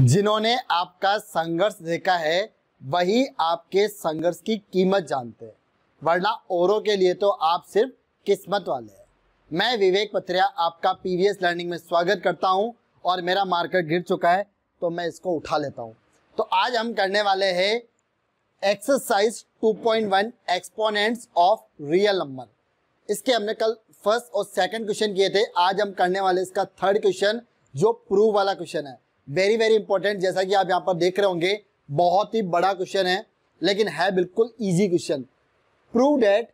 जिन्होंने आपका संघर्ष देखा है वही आपके संघर्ष की कीमत जानते हैं वरना औरों के लिए तो आप सिर्फ किस्मत वाले हैं मैं विवेक पत्रिया आपका पीवीएस लर्निंग में स्वागत करता हूं और मेरा मार्कर गिर चुका है तो मैं इसको उठा लेता हूं तो आज हम करने वाले हैं exercise 2.1 exponents of real number इसके हमने कल फर्स्ट और सेकंड क्वेश्चन किए थे आज हम करने वाले इसका थर्ड क्वेश्चन जो प्रूव वाला क्वेश्चन है वेरी वेरी इंपॉर्टेंट जैसा कि आप यहाँ पर देख रहे होंगे बहुत ही बड़ा क्वेश्चन है लेकिन है बिल्कुल easy question prove that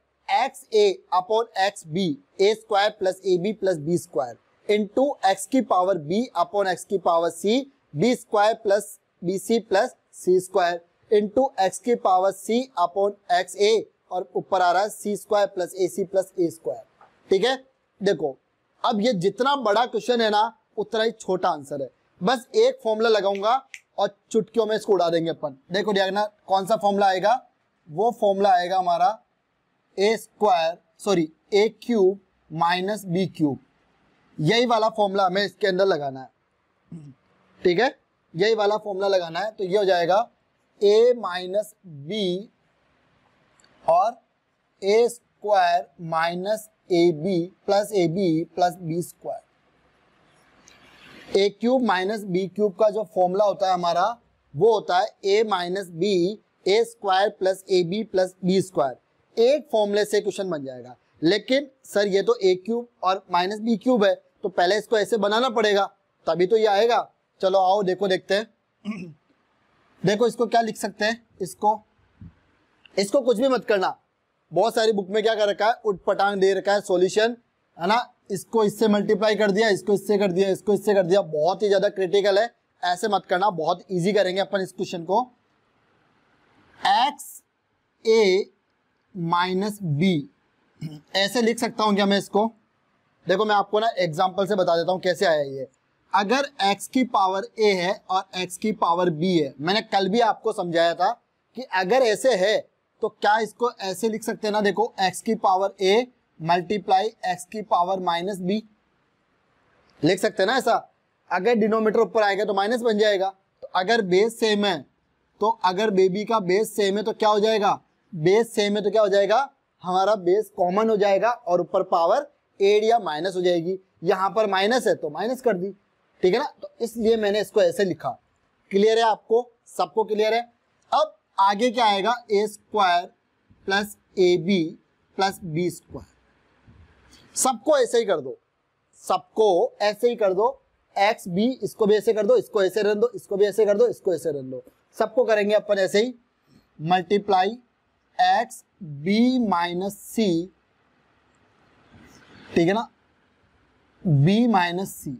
x a upon x b a square plus a b plus b square into x की पावर बी अपॉन एक्स की power c b square plus b c plus c square into x की power c upon x a और ऊपर आ रहा है c square plus a c plus a square ठीक है देखो अब ये जितना बड़ा क्वेश्चन है ना उतना ही छोटा आंसर है बस एक फॉर्मूला लगाऊंगा और चुटकियों में इसको उड़ा देंगे अपन देखो डायगनल कौन सा फॉर्मूला आएगा वो फॉर्मूला आएगा हमारा a square sorry a cube minus b cube यही वाला फॉर्मूला हमें इसके अंदर लगाना है ठीक है यही वाला फॉर्मूला लगाना है तो ये हो जाएगा ए माइनस बी और a square minus a b plus a b plus b square a cube minus b cube का जो फॉर्मूला होता है हमारा वो होता है a minus b a square plus a b plus b square एक फॉर्मूले से क्वेश्चन बन जाएगा लेकिन सर ये तो ए क्यूब और माइनस बी क्यूब है तो पहले इसको ऐसे बनाना पड़ेगा तभी तो ये आएगा चलो आओ देखो देखते हैं देखो इसको क्या लिख सकते हैं इसको इसको कुछ भी मत करना बहुत सारी बुक में क्या कर रखा है उटपटांग दे रखा है सॉल्यूशन है ना इसको इससे मल्टीप्लाई कर दिया इसको इससे कर दिया इसको इससे कर दिया बहुत ही ज़्यादा क्रिटिकल है ऐसे मत करना बहुत इजी करेंगे अपन इस क्वेश्चन को एक्स ए माइनस बी ऐसे लिख सकता हूं क्या मैं इसको देखो मैं आपको ना एग्जाम्पल से बता देता हूं कैसे आया ये अगर x की पावर a है और x की पावर b है मैंने कल भी आपको समझाया था कि अगर ऐसे है तो क्या इसको ऐसे लिख सकते हैं ना देखो x की पावर a मल्टीप्लाई एक्स की पावर माइनस बी लिख सकते हैं ना ऐसा अगर डिनोमीटर ऊपर आएगा तो माइनस बन जाएगा तो अगर बेस सेम है तो अगर बेबी का बेस सेम है तो क्या हो जाएगा बेस सेम है तो क्या हो जाएगा हमारा बेस कॉमन हो जाएगा और ऊपर पावर या माइनस हो जाएगी यहां पर माइनस है तो माइनस कर दी ठीक है ना तो इसलिए मैंने इसको ऐसे लिखा क्लियर है आपको सबको क्लियर है अब आगे क्या आएगा a square plus a b plus b square सबको ऐसे ही कर दो सबको ऐसे ही कर दो एक्स बी इसको भी ऐसे कर दो इसको ऐसे रन दो इसको भी ऐसे कर दो इसको ऐसे रन दो सबको करेंगे अपन ऐसे ही multiply x b minus c ठीक है ना बी माइनस सी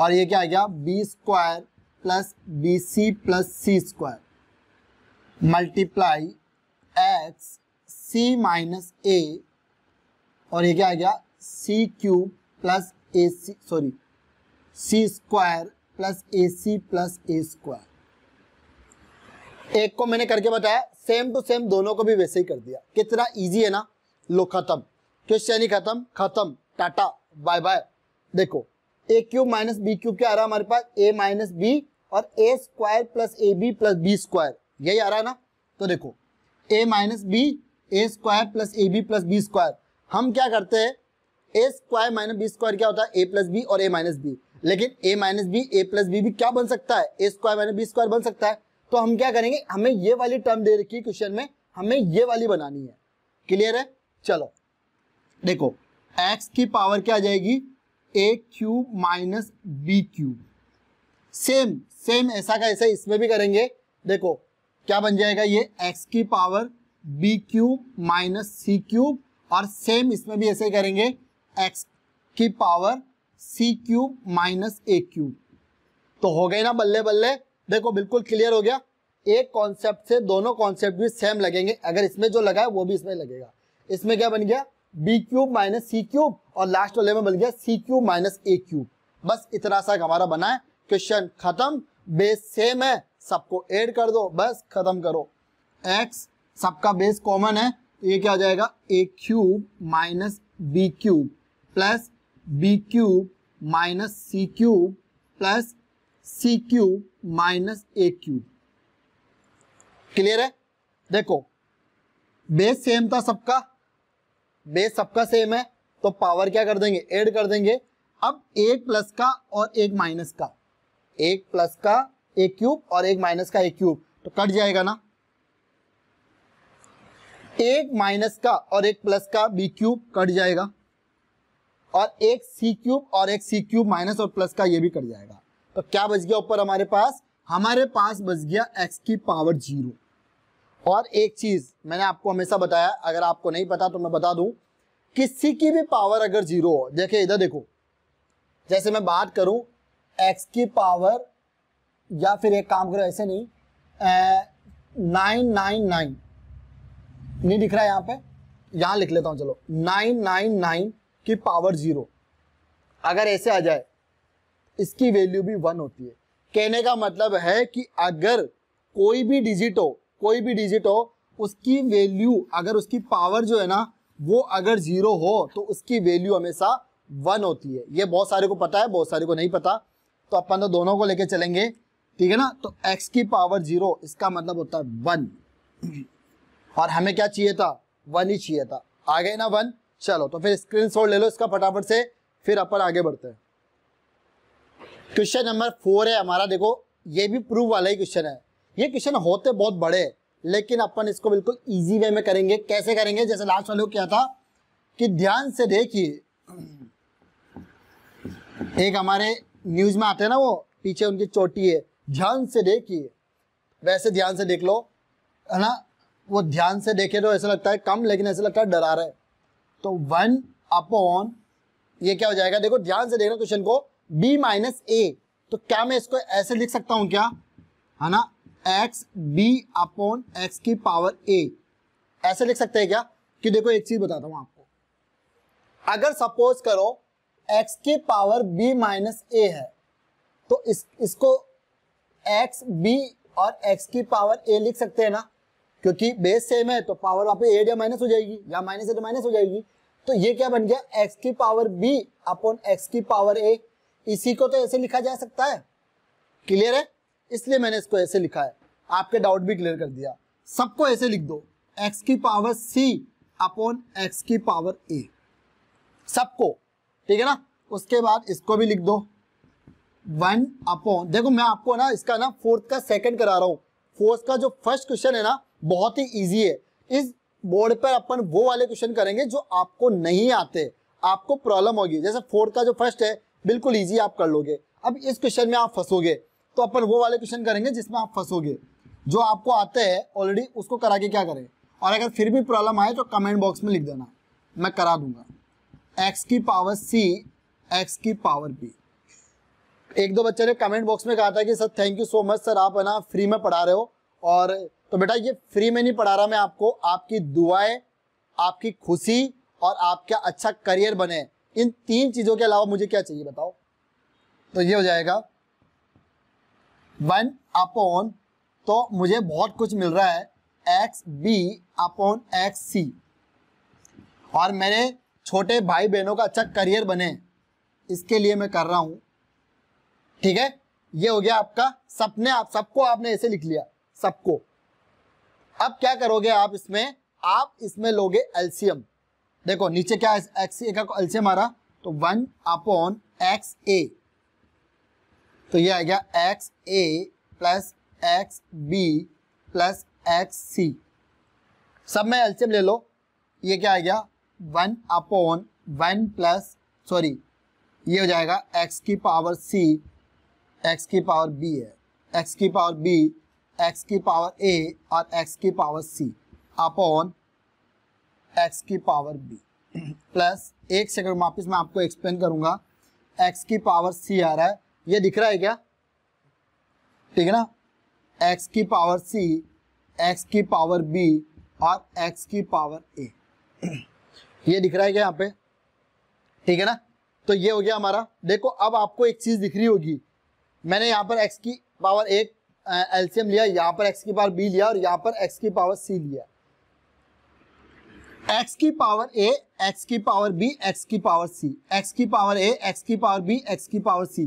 और ये क्या आ गया b square plus b c plus c square multiply x c minus a और ये क्या आ गया c cube plus a c sorry c square plus a c plus a square एक को मैंने करके बताया सेम टू सेम दोनों को भी वैसे ही कर दिया कितना इजी है ना लो खत्म क्वेश्चन ही खत्म खत्म टाटा बाय बाय देखो a cube minus b cube क्या आ रहा है हमारे पास ए माइनस बी और a square plus a b plus b square यही आ रहा है ना तो देखो a minus b a square plus a b plus b square हम क्या करते हैं a square minus b square क्या होता है ए प्लस बी और ए माइनस बी लेकिन a minus b a plus b भी क्या बन सकता है a square minus b square बन सकता है तो हम क्या करेंगे हमें ये वाली टर्म दे रखी है क्वेश्चन में हमें ये वाली बनानी है क्लियर है चलो देखो एक्स की पावर क्या आ जाएगी a cube minus b cube same same ऐसा का ऐसा इसमें भी करेंगे देखो क्या बन जाएगा ये एक्स की power b cube minus c cube और सेम इसमें भी ऐसे करेंगे एक्स की power c cube minus a cube तो हो गई ना बल्ले बल्ले देखो बिल्कुल क्लियर हो गया एक कॉन्सेप्ट से दोनों कॉन्सेप्ट भी सेम लगेंगे अगर इसमें जो लगा है वो भी इसमें लगेगा इसमें क्या बन गया b cube minus c cube और लास्ट वाले में बन गया c cube minus a cube बस इतना सा हमारा बना है क्वेश्चन खत्म बेस सेम है सबको एड कर दो बस खत्म करो एक्स सबका बेस कॉमन है तो ये क्या आ जाएगा a cube minus b cube plus b cube minus c cube plus c cube minus a cube clear है देखो बेस सेम था सबका बेस सबका सेम है तो पावर क्या कर देंगे ऐड कर देंगे अब एक प्लस का और एक माइनस का एक प्लस का एक क्यूब और एक माइनस का एक क्यूब तो कट जाएगा ना एक माइनस का और एक प्लस का बी क्यूब कट जाएगा और एक सी क्यूब और एक सी क्यूब माइनस और प्लस का ये भी कट जाएगा तो क्या बच गया ऊपर हमारे पास हमारे पास बच गया एक्स की पावर जीरो और एक चीज मैंने आपको हमेशा बताया अगर आपको नहीं पता तो मैं बता दूं किसी की भी पावर अगर जीरो हो देखिए इधर देखो जैसे मैं बात करूं एक्स की पावर या फिर एक काम करो ऐसे नहीं नाइन नाइन नाइन नहीं दिख रहा है यहां पे यहां लिख लेता हूं चलो नाइन नाइन नाइन की पावर जीरो अगर ऐसे आ जाए इसकी वैल्यू भी वन होती है कहने का मतलब है कि अगर कोई भी डिजिट हो कोई भी डिजिट हो उसकी वैल्यू अगर उसकी पावर जो है ना वो अगर जीरो हो तो उसकी वैल्यू हमेशा वन होती है ये बहुत सारे को पता है बहुत सारे को नहीं पता तो अपन तो दोनों को लेके चलेंगे ठीक है ना तो एक्स की पावर जीरो इसका मतलब होता है वन और हमें क्या चाहिए था वन ही चाहिए था आ गए ना वन चलो तो फिर स्क्रीन ले लो इसका फटाफट से फिर अपन आगे बढ़ते हैं क्वेश्चन नंबर फोर है हमारा देखो ये भी प्रूफ वाला ही क्वेश्चन है ये क्वेश्चन होते बहुत बड़े लेकिन अपन इसको बिल्कुल इजी वे में करेंगे कैसे करेंगे जैसे लास्ट वाले को क्या था कि ध्यान से देखिए एक हमारे न्यूज में आते हैं ना वो पीछे उनकी चोटी है ध्यान से देखिए वैसे ध्यान से देख लो है ना वो ध्यान से देखे तो ऐसा लगता है कम लेकिन ऐसा लगता है डरा रहा है तो वन अपॉन ये क्या हो जाएगा देखो ध्यान से देखना क्वेश्चन को बी माइनस ए तो क्या मैं इसको ऐसे लिख सकता हूं क्या है ना एक्स बी अपॉन एक्स की पावर ए ऐसे लिख सकते हैं क्या कि देखो एक चीज बताता हूं आपको अगर सपोज करो एक्स की पावर बी माइनस ए है तो इस इसको एक्स बी और एक्स की पावर ए लिख सकते हैं ना क्योंकि बेस सेम है तो पावर वहां पे एड या माइनस हो जाएगी या माइनस है तो माइनस हो जाएगी तो ये क्या बन गया एक्स की पावर बी अपॉन एक्स की पावर ए इसी को तो ऐसे लिखा जा सकता है क्लियर है इसलिए मैंने इसको ऐसे लिखा है आपके डाउट भी क्लियर कर दिया सबको ऐसे लिख दो एक्स की पावर सी अपॉन एक्स की पावर ए सबको ठीक है ना उसके बाद इसको भी लिख दो वन अपॉन देखो मैं आपको ना इसका ना फोर्थ का सेकंड करा रहा हूं फोर्थ का जो फर्स्ट क्वेश्चन है ना बहुत ही ईजी है इस बोर्ड पर अपन वो वाले क्वेश्चन करेंगे जो आपको नहीं आते आपको प्रॉब्लम होगी जैसे फोर्थ का जो फर्स्ट है बिल्कुल ईजी आप कर लोगे अब इस क्वेश्चन में आप फंसोगे तो अपन वो वाले क्वेश्चन करेंगे जिसमें आप फंसोगे जो आपको आते हैं ऑलरेडी उसको करा के क्या करें और अगर फिर भी प्रॉब्लम आए तो कमेंट बॉक्स में लिख देना मैं करा दूंगा एक्स की पावर सी एक्स की पावर बी एक दो बच्चे ने कमेंट बॉक्स में कहा था कि sir thank you so much sir आप है ना फ्री में पढ़ा रहे हो और तो बेटा ये फ्री में नहीं पढ़ा रहा मैं आपको आपकी दुआएं आपकी खुशी और आपका अच्छा करियर बने इन तीन चीज़ों के अलावा मुझे क्या चाहिए बताओ तो ये हो जाएगा वन अपॉन तो मुझे बहुत कुछ मिल रहा है x b upon x c और मेरे छोटे भाई बहनों का अच्छा करियर बने इसके लिए मैं कर रहा हूं ठीक है ये हो गया आपका सपने आप सबको आपने ऐसे लिख लिया सबको अब क्या करोगे आप इसमें आप इसमें लोगे एल्सियम देखो नीचे क्या एक्स ए का एल्सियम आ रहा तो वन अपॉन एक्स ए तो ये आ गया x a plus x b plus x c सब में एल्सियम ले लो ये क्या आ गया one upon one plus sorry ये हो जाएगा एक्स की पावर सी एक्स की पावर बी है एक्स की पावर बी एक्स की पावर ए और एक्स की पावर सी अपॉन एक्स की पावर बी प्लस एक सेकंड वापिस मैं आपको एक्सप्लेन करूंगा एक्स की पावर सी आ रहा है ये दिख रहा है क्या ठीक है ना एक्स की पावर सी एक्स की पावर बी और एक्स की पावर ए ये दिख रहा है क्या यहाँ पे ठीक है ना तो ये हो गया हमारा देखो अब आपको एक चीज दिख रही होगी मैंने यहाँ पर एक्स की पावर एक एल्सियम लिया यहाँ पर एक्स की पावर बी लिया और यहाँ पर एक्स की पावर सी लिया एक्स की पावर ए एक्स की पावर बी एक्स की पावर सी एक्स की पावर ए एक्स की पावर बी एक्स की पावर सी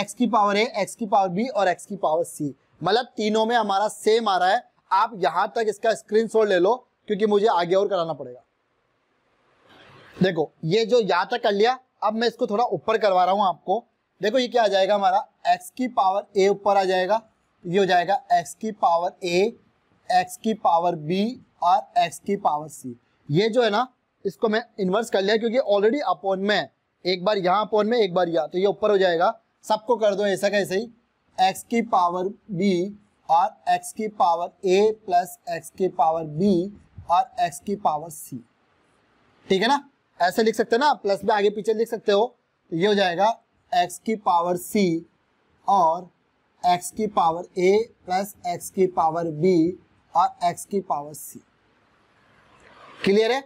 एक्स की पावर ए एक्स की पावर बी और एक्स की पावर सी मतलब तीनों में हमारा सेम आ रहा है आप यहां तक इसका स्क्रीनशॉट ले लो क्योंकि मुझे आगे और कराना पड़ेगा देखो ये जो यहां तक कर लिया अब मैं इसको थोड़ा ऊपर करवा रहा हूं आपको देखो ये क्या आ जाएगा हमारा एक्स की पावर ए ऊपर आ जाएगा ये हो जाएगा एक्स की पावर ए एक्स की पावर बी और एक्स की पावर सी ये जो है ना इसको मैं इन्वर्स कर लिया क्योंकि ऑलरेडी अपॉन में एक बार यहाँ अपॉन में एक बार यहाँ तो ये ऊपर हो जाएगा सबको कर दो ऐसा कैसे ही एक्स की पावर बी और एक्स की पावर ए प्लस एक्स की पावर बी और एक्स की पावर सी ठीक है ना ऐसे लिख सकते हैं ना प्लस में आगे पीछे लिख सकते हो तो ये हो जाएगा एक्स की पावर सी और एक्स की पावर ए प्लस एक्स की पावर बी और एक्स की पावर सी क्लियर है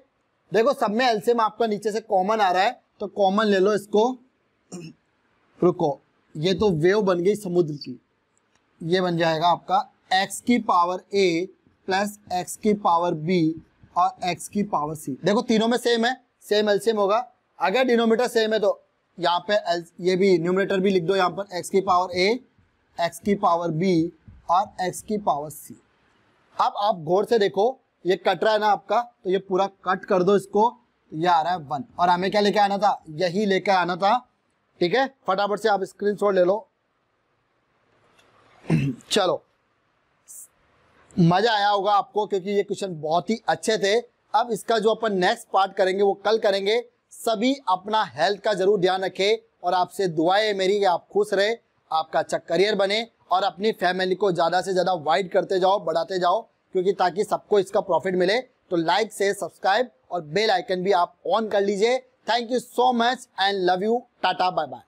देखो सब में एलसीएम आपका नीचे से कॉमन आ रहा है तो कॉमन ले लो इसको रुको ये तो वेव बन गई समुद्र की ये बन जाएगा आपका एक्स की पावर ए प्लस एक्स की पावर बी और एक्स की पावर सी देखो तीनों में सेम है सेम एलसीएम होगा अगर डिनोमीटर सेम है तो यहाँ पे ये भी न्यूमिनेटर भी लिख दो यहाँ पर एक्स की पावर ए एक्स की पावर बी और एक्स की पावर सी अब आप गौर से देखो ये कट रहा है ना आपका तो ये पूरा कट कर दो इसको तो ये आ रहा है वन और हमें क्या लेके आना था यही लेके आना था ठीक है फटाफट से आप स्क्रीन ले लो चलो मजा आया होगा आपको क्योंकि ये क्वेश्चन बहुत ही अच्छे थे अब इसका जो अपन नेक्स्ट पार्ट करेंगे वो कल करेंगे सभी अपना हेल्थ का जरूर ध्यान रखें और आपसे दुआएं मेरी कि आप खुश रहे आपका अच्छा करियर बने और अपनी फैमिली को ज़्यादा से ज़्यादा वाइड करते जाओ बढ़ाते जाओ क्योंकि ताकि सबको इसका प्रॉफिट मिले तो लाइक से सब्सक्राइब और बेल आइकन भी आप ऑन कर लीजिए thank you so much and love you tata bye bye